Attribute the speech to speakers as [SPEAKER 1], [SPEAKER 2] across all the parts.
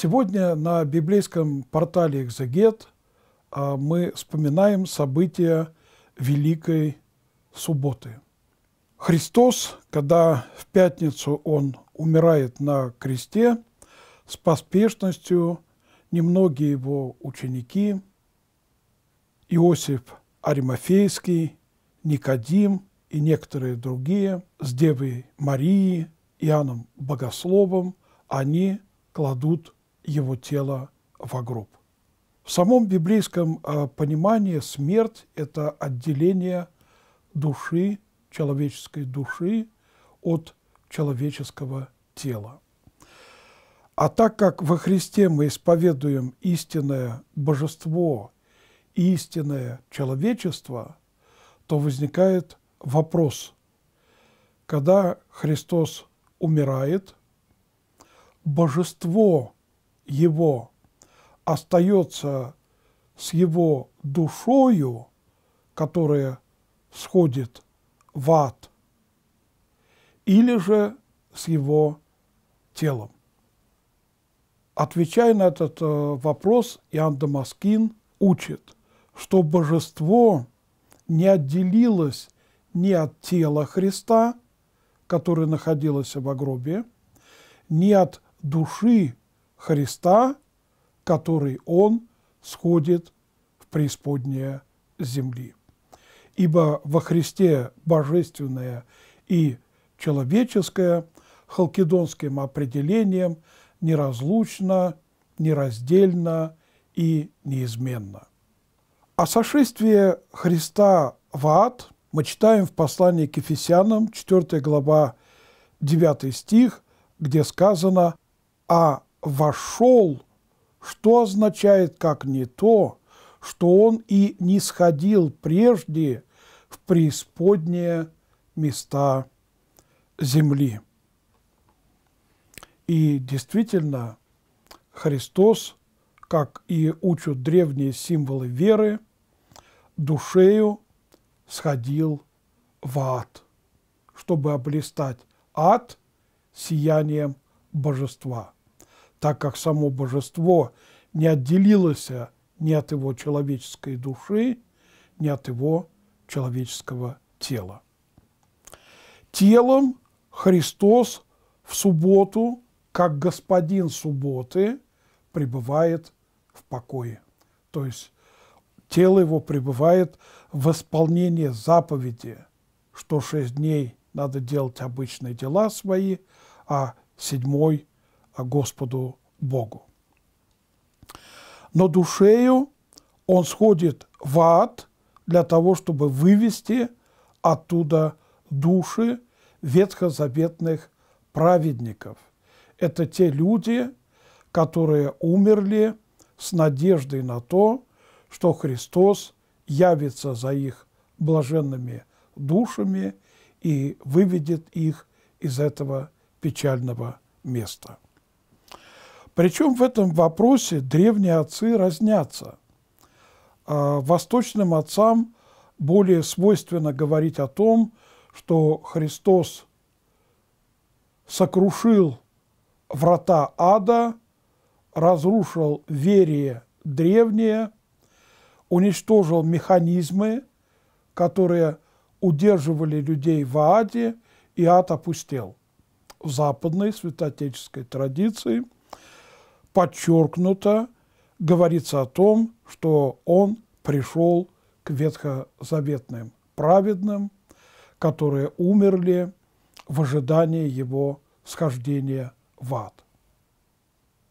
[SPEAKER 1] Сегодня на библейском портале «Экзегет» а, мы вспоминаем события Великой Субботы. Христос, когда в пятницу Он умирает на кресте, с поспешностью немногие его ученики, Иосиф Аримафейский, Никодим и некоторые другие, с Девой Марией, Иоанном Богословом, они кладут его тело в гроб. В самом библейском а, понимании смерть – это отделение души, человеческой души от человеческого тела. А так как во Христе мы исповедуем истинное божество и истинное человечество, то возникает вопрос, когда Христос умирает, божество – его остается с его душою, которая сходит в ад, или же с его телом? Отвечая на этот э, вопрос, Иоанн Дамаскин учит, что божество не отделилось ни от тела Христа, которое находилось в гробе, ни от души, Христа, который он сходит в преисподнее земли. Ибо во Христе божественное и человеческое халкидонским определением неразлучно, нераздельно и неизменно. О сошествии Христа в ад мы читаем в послании к Ефесянам, 4 глава, 9 стих, где сказано «А вошел, что означает как не то, что он и не сходил прежде в преисподние места земли. И действительно, Христос, как и учат древние символы веры, душею сходил в ад, чтобы облистать ад сиянием божества так как само божество не отделилось ни от его человеческой души, ни от его человеческого тела. Телом Христос в субботу, как господин субботы, пребывает в покое. То есть тело его пребывает в исполнении заповеди, что шесть дней надо делать обычные дела свои, а седьмой – Господу Богу. Но душею он сходит в ад для того, чтобы вывести оттуда души ветхозаветных праведников. Это те люди, которые умерли с надеждой на то, что Христос явится за их блаженными душами и выведет их из этого печального места. Причем в этом вопросе древние отцы разнятся. А, восточным отцам более свойственно говорить о том, что Христос сокрушил врата ада, разрушил верие древние, уничтожил механизмы, которые удерживали людей в аде, и ад опустел. В западной святоотеческой традиции – подчеркнуто говорится о том, что он пришел к ветхозаветным праведным, которые умерли в ожидании его схождения в ад.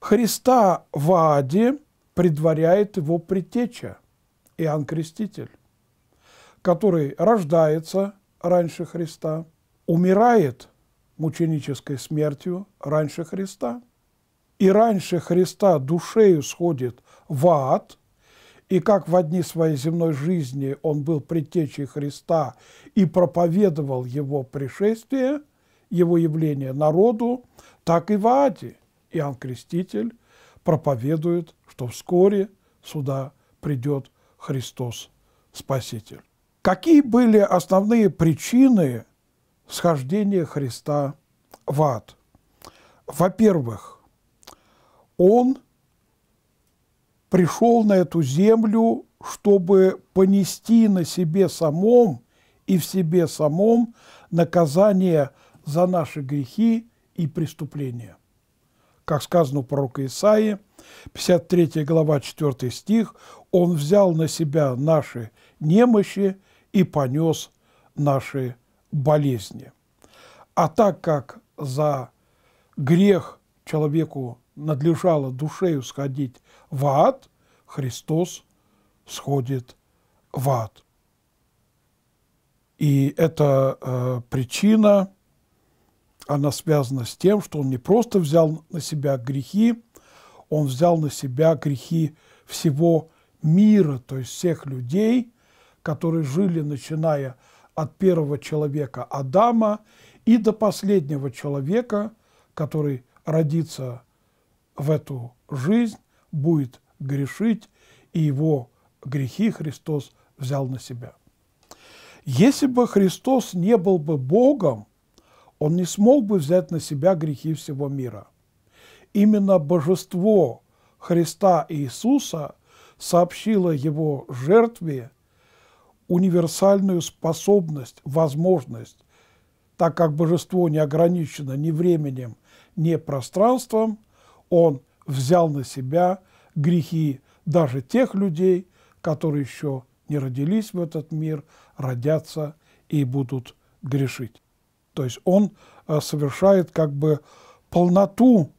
[SPEAKER 1] Христа в аде предваряет его предтеча, Иоанн Креститель, который рождается раньше Христа, умирает мученической смертью раньше Христа – и раньше Христа душею сходит в ад, и как в одни своей земной жизни он был предтечей Христа и проповедовал его пришествие, его явление народу, так и в аде Иоанн Креститель проповедует, что вскоре сюда придет Христос Спаситель. Какие были основные причины схождения Христа в ад? Во-первых, он пришел на эту землю, чтобы понести на себе самом и в себе самом наказание за наши грехи и преступления. Как сказано у пророка Исаии, 53 глава, 4 стих, «Он взял на себя наши немощи и понес наши болезни». А так как за грех – человеку надлежало душею сходить в ад, Христос сходит в ад. И эта э, причина, она связана с тем, что он не просто взял на себя грехи, он взял на себя грехи всего мира, то есть всех людей, которые жили, начиная от первого человека Адама и до последнего человека, который родится в эту жизнь, будет грешить, и его грехи Христос взял на себя. Если бы Христос не был бы Богом, он не смог бы взять на себя грехи всего мира. Именно божество Христа Иисуса сообщило его жертве универсальную способность, возможность, так как божество не ограничено ни временем, не пространством, он взял на себя грехи даже тех людей, которые еще не родились в этот мир, родятся и будут грешить. То есть он э, совершает как бы полноту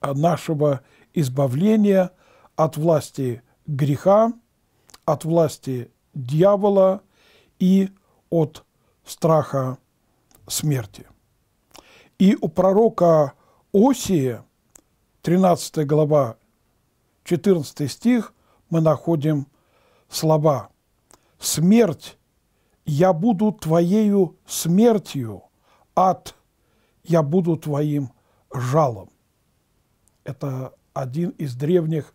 [SPEAKER 1] э, нашего избавления от власти греха, от власти дьявола и от страха смерти. И у пророка Осия, 13 глава, 14 стих, мы находим слова «Смерть, я буду твоею смертью, ад, я буду твоим жалом». Это один из древних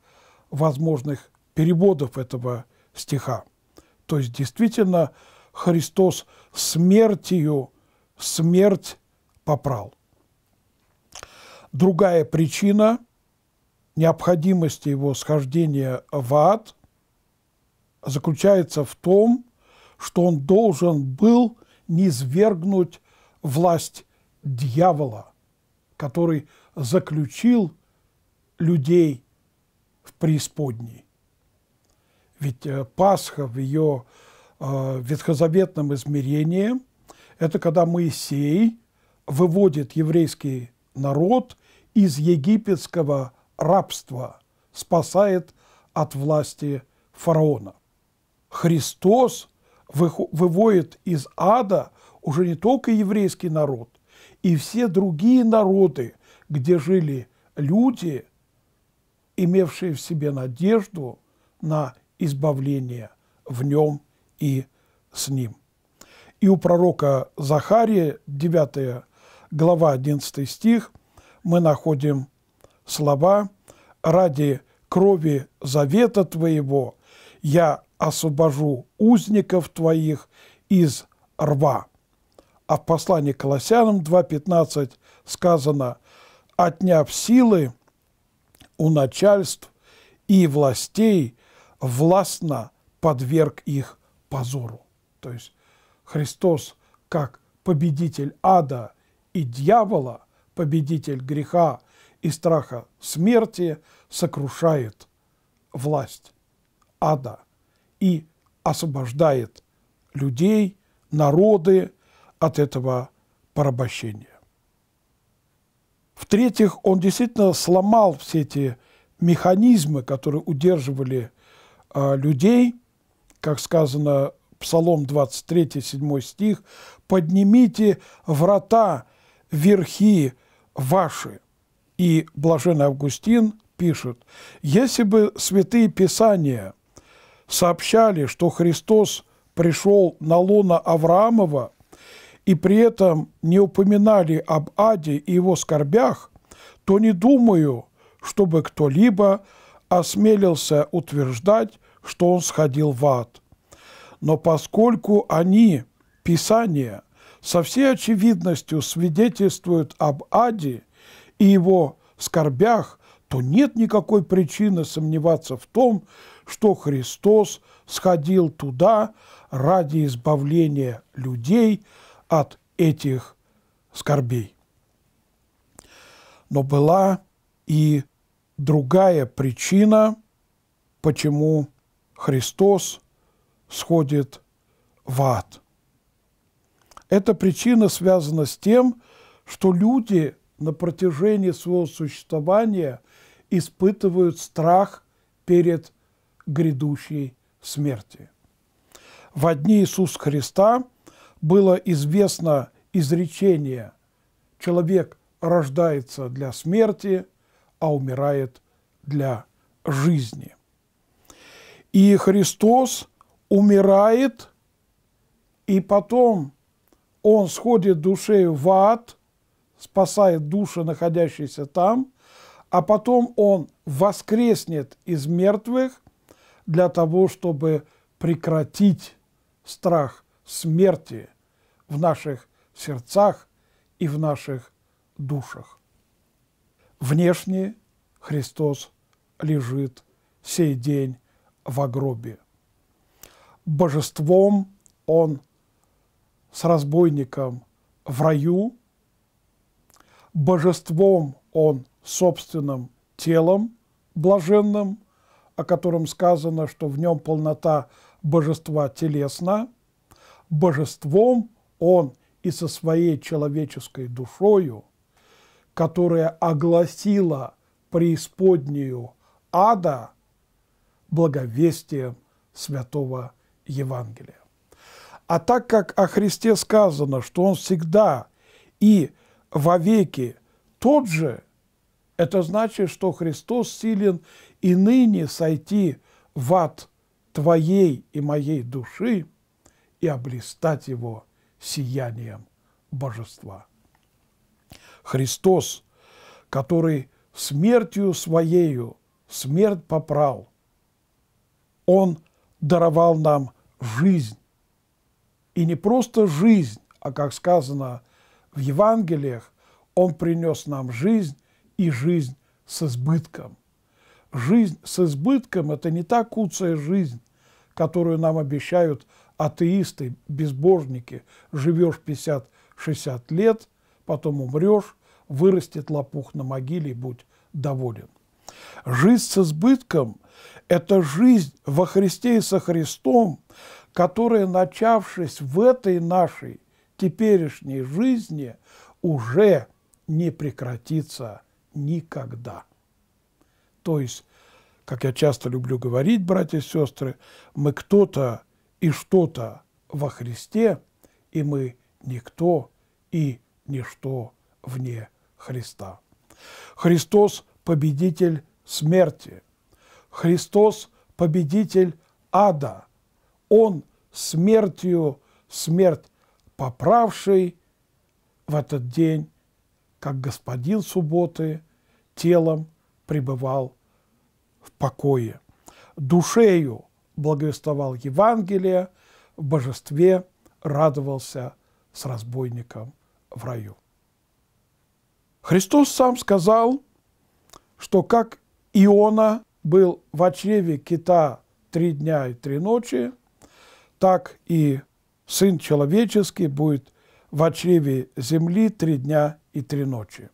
[SPEAKER 1] возможных переводов этого стиха. То есть действительно Христос смертью смерть попрал. Другая причина необходимости его схождения в ад заключается в том, что он должен был низвергнуть власть дьявола, который заключил людей в преисподней. Ведь э, Пасха в ее э, ветхозаветном измерении – это когда Моисей – выводит еврейский народ из египетского рабства, спасает от власти фараона. Христос выводит из ада уже не только еврейский народ, и все другие народы, где жили люди, имевшие в себе надежду на избавление в нем и с ним. И у пророка Захария 9 глава 11 стих, мы находим слова «Ради крови завета твоего я освобожу узников твоих из рва». А в послании к Колоссянам 2.15 сказано «Отняв силы у начальств и властей, властно подверг их позору». То есть Христос как победитель ада – и дьявола, победитель греха и страха смерти, сокрушает власть ада и освобождает людей, народы от этого порабощения. В-третьих, он действительно сломал все эти механизмы, которые удерживали э, людей, как сказано Псалом 23, 7 стих, «Поднимите врата верхи ваши». И блаженный Августин пишет, «Если бы святые писания сообщали, что Христос пришел на лона Авраамова, и при этом не упоминали об аде и его скорбях, то не думаю, чтобы кто-либо осмелился утверждать, что он сходил в ад. Но поскольку они, Писания, со всей очевидностью свидетельствуют об аде и его скорбях, то нет никакой причины сомневаться в том, что Христос сходил туда ради избавления людей от этих скорбей. Но была и другая причина, почему Христос сходит в ад – эта причина связана с тем, что люди на протяжении своего существования испытывают страх перед грядущей смерти. В дни Иисуса Христа было известно изречение «человек рождается для смерти, а умирает для жизни». И Христос умирает и потом – он сходит душею в ад, спасает души, находящиеся там, а потом он воскреснет из мертвых для того, чтобы прекратить страх смерти в наших сердцах и в наших душах. Внешне Христос лежит сей день в гробе. Божеством Он с разбойником в раю, божеством он собственным телом блаженным, о котором сказано, что в нем полнота божества телесна, божеством он и со своей человеческой душою, которая огласила преисподнюю ада благовестием Святого Евангелия. А так как о Христе сказано, что Он всегда и вовеки тот же, это значит, что Христос силен и ныне сойти в ад твоей и моей души и облистать его сиянием божества. Христос, который смертью своею смерть попрал, Он даровал нам жизнь, и не просто жизнь, а, как сказано в Евангелиях, Он принес нам жизнь и жизнь с избытком. Жизнь с избытком – это не та куцая жизнь, которую нам обещают атеисты, безбожники. Живешь 50-60 лет, потом умрешь, вырастет лопух на могиле и будь доволен. Жизнь с избытком – это жизнь во Христе и со Христом, которая, начавшись в этой нашей теперешней жизни, уже не прекратится никогда. То есть, как я часто люблю говорить, братья и сестры, мы кто-то и что-то во Христе, и мы никто и ничто вне Христа. Христос – победитель смерти. Христос – победитель ада он смертью смерть поправший в этот день, как господин субботы, телом пребывал в покое. Душею благовествовал Евангелие, в божестве радовался с разбойником в раю. Христос сам сказал, что как Иона был в очреве кита три дня и три ночи, так и Сын Человеческий будет в очреве земли три дня и три ночи.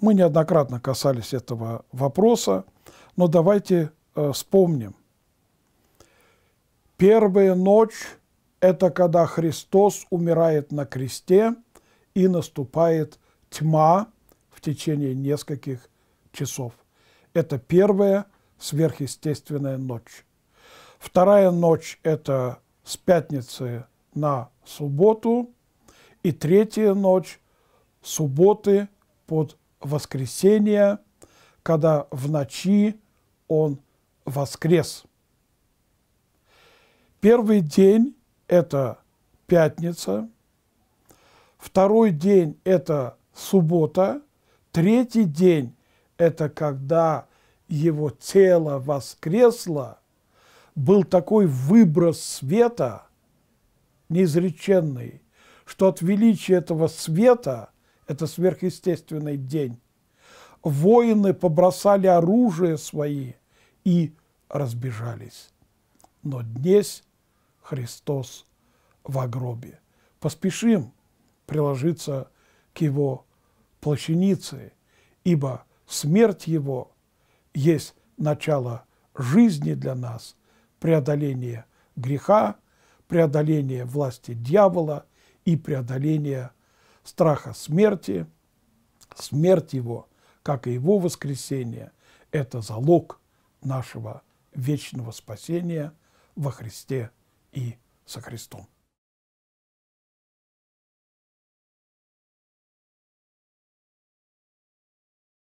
[SPEAKER 1] Мы неоднократно касались этого вопроса, но давайте э, вспомним. Первая ночь – это когда Христос умирает на кресте и наступает тьма в течение нескольких часов. Это первая сверхъестественная ночь. Вторая ночь – это с пятницы на субботу. И третья ночь – субботы под воскресенье, когда в ночи он воскрес. Первый день – это пятница, второй день – это суббота, третий день – это когда его тело воскресло – был такой выброс света неизреченный, что от величия этого света, это сверхъестественный день, воины побросали оружие свои и разбежались. Но днесь Христос в гробе. Поспешим приложиться к Его плащанице, ибо смерть Его есть начало жизни для нас – преодоление греха, преодоление власти дьявола и преодоление страха смерти. Смерть его, как и его воскресение, это залог нашего вечного спасения во Христе и со Христом.